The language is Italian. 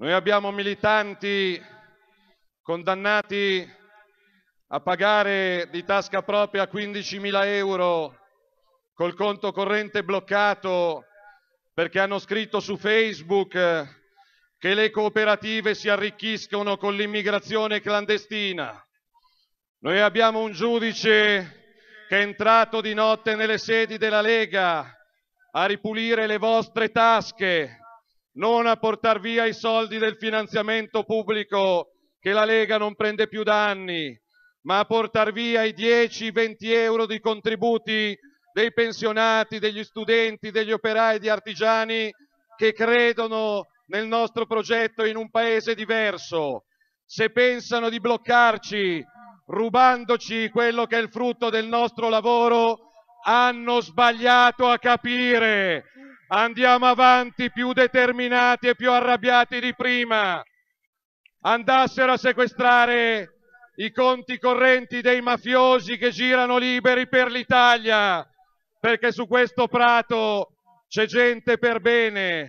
Noi abbiamo militanti condannati a pagare di tasca propria 15.000 euro col conto corrente bloccato perché hanno scritto su Facebook che le cooperative si arricchiscono con l'immigrazione clandestina. Noi abbiamo un giudice che è entrato di notte nelle sedi della Lega a ripulire le vostre tasche non a portar via i soldi del finanziamento pubblico che la Lega non prende più da anni, ma a portar via i 10-20 euro di contributi dei pensionati, degli studenti, degli operai, di artigiani che credono nel nostro progetto in un paese diverso. Se pensano di bloccarci rubandoci quello che è il frutto del nostro lavoro, hanno sbagliato a capire Andiamo avanti più determinati e più arrabbiati di prima. Andassero a sequestrare i conti correnti dei mafiosi che girano liberi per l'Italia, perché su questo prato c'è gente per bene,